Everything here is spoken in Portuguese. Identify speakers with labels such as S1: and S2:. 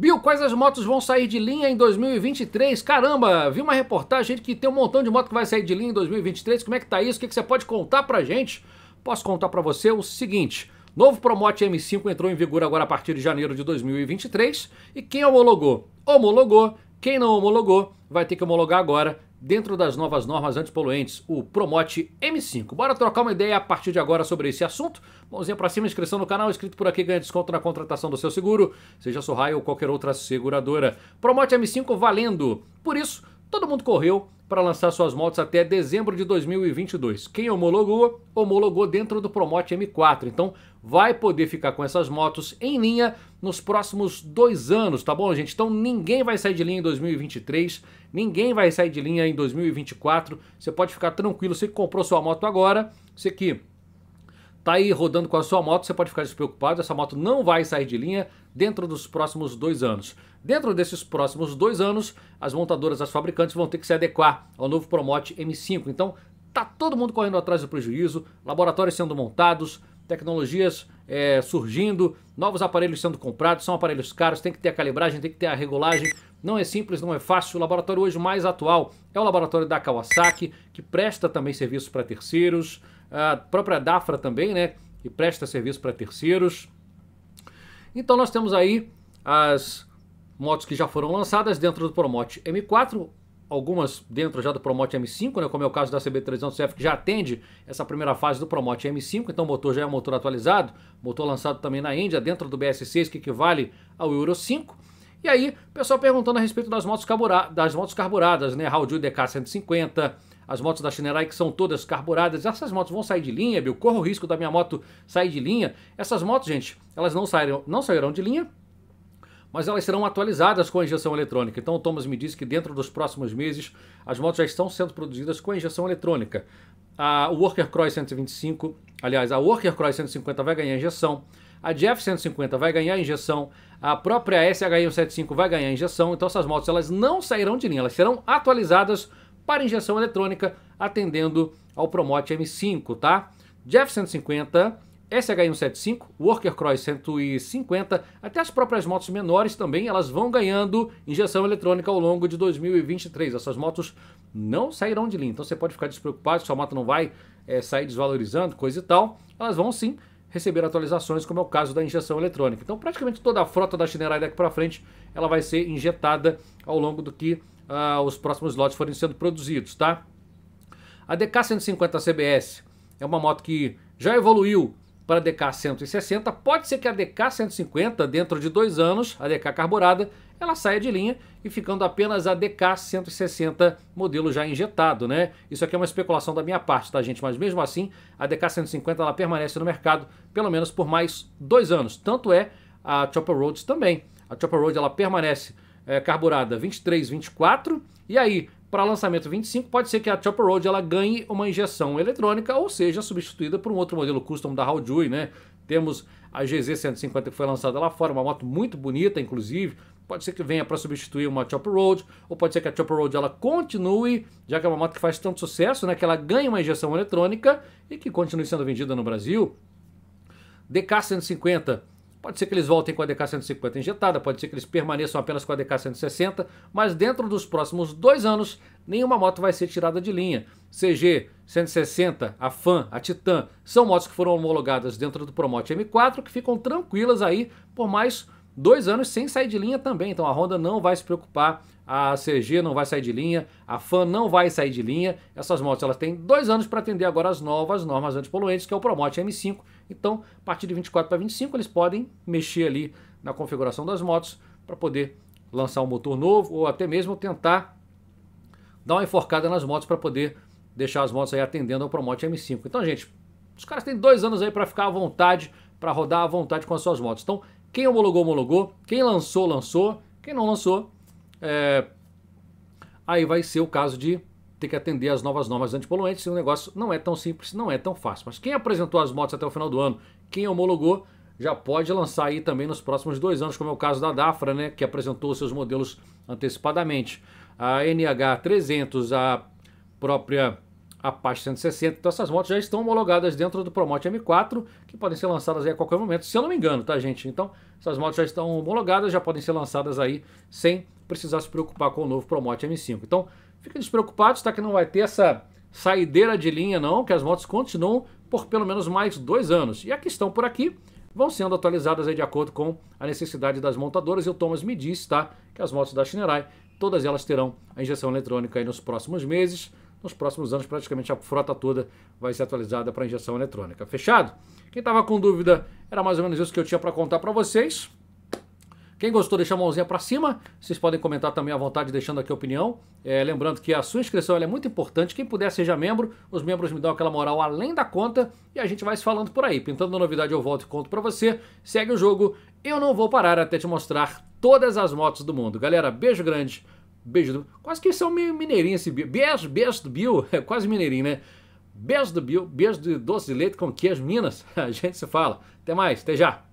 S1: Bill, quais as motos vão sair de linha em 2023? Caramba, vi uma reportagem que tem um montão de moto que vai sair de linha em 2023. Como é que tá isso? O que, que você pode contar pra gente? Posso contar para você o seguinte. Novo Promote M5 entrou em vigor agora a partir de janeiro de 2023 e quem homologou? Homologou. Quem não homologou vai ter que homologar agora dentro das novas normas antipoluentes, o Promote M5. Bora trocar uma ideia a partir de agora sobre esse assunto? Mãozinha para cima, inscrição no canal, inscrito por aqui ganha desconto na contratação do seu seguro, seja Sorraio ou qualquer outra seguradora. Promote M5 valendo. Por isso, todo mundo correu para lançar suas motos até dezembro de 2022. Quem homologou, homologou dentro do Promote M4. Então vai poder ficar com essas motos em linha nos próximos dois anos, tá bom, gente? Então ninguém vai sair de linha em 2023, ninguém vai sair de linha em 2024. Você pode ficar tranquilo, você que comprou sua moto agora, você que tá aí rodando com a sua moto, você pode ficar despreocupado, essa moto não vai sair de linha dentro dos próximos dois anos. Dentro desses próximos dois anos, as montadoras, as fabricantes vão ter que se adequar ao novo Promote M5. Então, tá todo mundo correndo atrás do prejuízo, laboratórios sendo montados, tecnologias é, surgindo, novos aparelhos sendo comprados, são aparelhos caros, tem que ter a calibragem, tem que ter a regulagem. Não é simples, não é fácil. O laboratório hoje mais atual é o laboratório da Kawasaki, que presta também serviços para terceiros a própria Dafra também, né, que presta serviço para terceiros. Então nós temos aí as motos que já foram lançadas dentro do Promote M4, algumas dentro já do Promote M5, né, como é o caso da CB300F, que já atende essa primeira fase do Promote M5, então o motor já é um motor atualizado, motor lançado também na Índia, dentro do BS6, que equivale ao Euro 5. E aí, pessoal perguntando a respeito das motos, carbura das motos carburadas, né, Haldure DK150, as motos da Shinerai que são todas carburadas. Essas motos vão sair de linha, Bill? Corro o risco da minha moto sair de linha? Essas motos, gente, elas não, sairão, não sairão de linha, mas elas serão atualizadas com a injeção eletrônica. Então o Thomas me disse que dentro dos próximos meses as motos já estão sendo produzidas com a injeção eletrônica. A Worker Cross 125, aliás, a Worker Cross 150 vai ganhar injeção, a Jeff 150 vai ganhar injeção, a própria SHI 175 vai ganhar injeção. Então essas motos elas não sairão de linha, elas serão atualizadas para injeção eletrônica, atendendo ao Promote M5, tá? Jeff 150, SH175, Worker Cross 150, até as próprias motos menores também, elas vão ganhando injeção eletrônica ao longo de 2023. Essas motos não sairão de linha, então você pode ficar despreocupado, sua moto não vai é, sair desvalorizando, coisa e tal. Elas vão sim receber atualizações, como é o caso da injeção eletrônica. Então, praticamente toda a frota da Shinerai daqui para frente, ela vai ser injetada ao longo do que uh, os próximos lotes forem sendo produzidos, tá? A DK150 CBS é uma moto que já evoluiu para a DK 160. Pode ser que a DK 150, dentro de dois anos, a DK carburada, ela saia de linha e ficando apenas a DK 160 modelo já injetado, né? Isso aqui é uma especulação da minha parte, tá gente? Mas mesmo assim, a DK 150 ela permanece no mercado pelo menos por mais dois anos. Tanto é a Chopper Roads também. A Chopper Road ela permanece é, carburada 23, 24 e aí para lançamento 25, pode ser que a Chopper Road ela ganhe uma injeção eletrônica, ou seja, substituída por um outro modelo custom da Haojui, né? Temos a GZ150 que foi lançada lá fora, uma moto muito bonita, inclusive. Pode ser que venha para substituir uma Chopper Road, ou pode ser que a Chopper Road ela continue, já que é uma moto que faz tanto sucesso, né? Que ela ganhe uma injeção eletrônica e que continue sendo vendida no Brasil. DK150 Pode ser que eles voltem com a DK150 injetada, pode ser que eles permaneçam apenas com a DK160, mas dentro dos próximos dois anos, nenhuma moto vai ser tirada de linha. CG, 160, a Fan, a Titan, são motos que foram homologadas dentro do Promote M4, que ficam tranquilas aí por mais dois anos sem sair de linha também. Então a Honda não vai se preocupar a CG não vai sair de linha, a FAN não vai sair de linha. Essas motos elas têm dois anos para atender agora as novas normas antipoluentes, que é o Promote M5. Então, a partir de 24 para 25, eles podem mexer ali na configuração das motos para poder lançar um motor novo ou até mesmo tentar dar uma enforcada nas motos para poder deixar as motos aí atendendo ao Promote M5. Então, gente, os caras têm dois anos aí para ficar à vontade, para rodar à vontade com as suas motos. Então, quem homologou, homologou. Quem lançou, lançou. Quem não lançou, é, aí vai ser o caso de ter que atender às novas normas antipoluentes, e o negócio não é tão simples, não é tão fácil. Mas quem apresentou as motos até o final do ano, quem homologou, já pode lançar aí também nos próximos dois anos, como é o caso da Dafra, né, que apresentou seus modelos antecipadamente. A NH300, a própria Apache 160, então essas motos já estão homologadas dentro do Promote M4, que podem ser lançadas aí a qualquer momento, se eu não me engano, tá gente? Então, essas motos já estão homologadas, já podem ser lançadas aí sem precisar se preocupar com o novo Promote M5. Então, fiquem despreocupados, tá? Que não vai ter essa saideira de linha não, que as motos continuam por pelo menos mais dois anos. E aqui estão por aqui, vão sendo atualizadas aí de acordo com a necessidade das montadoras. E o Thomas me disse, tá? Que as motos da Shinerai, todas elas terão a injeção eletrônica aí nos próximos meses. Nos próximos anos, praticamente a frota toda vai ser atualizada para injeção eletrônica. Fechado? Quem estava com dúvida, era mais ou menos isso que eu tinha para contar para vocês. Quem gostou, deixa a mãozinha para cima. Vocês podem comentar também à vontade, deixando aqui a opinião. É, lembrando que a sua inscrição é muito importante. Quem puder, seja membro. Os membros me dão aquela moral além da conta. E a gente vai se falando por aí. Pintando novidade, eu volto e conto para você. Segue o jogo. Eu não vou parar até te mostrar todas as motos do mundo. Galera, beijo grande. Beijo do... Quase que são meio mineirinho esse Bill. Beijo, beijo do Bill. É quase mineirinho, né? Beijo do Bill. Beijo de doce de leite com queijo, Minas. A gente se fala. Até mais. Até já.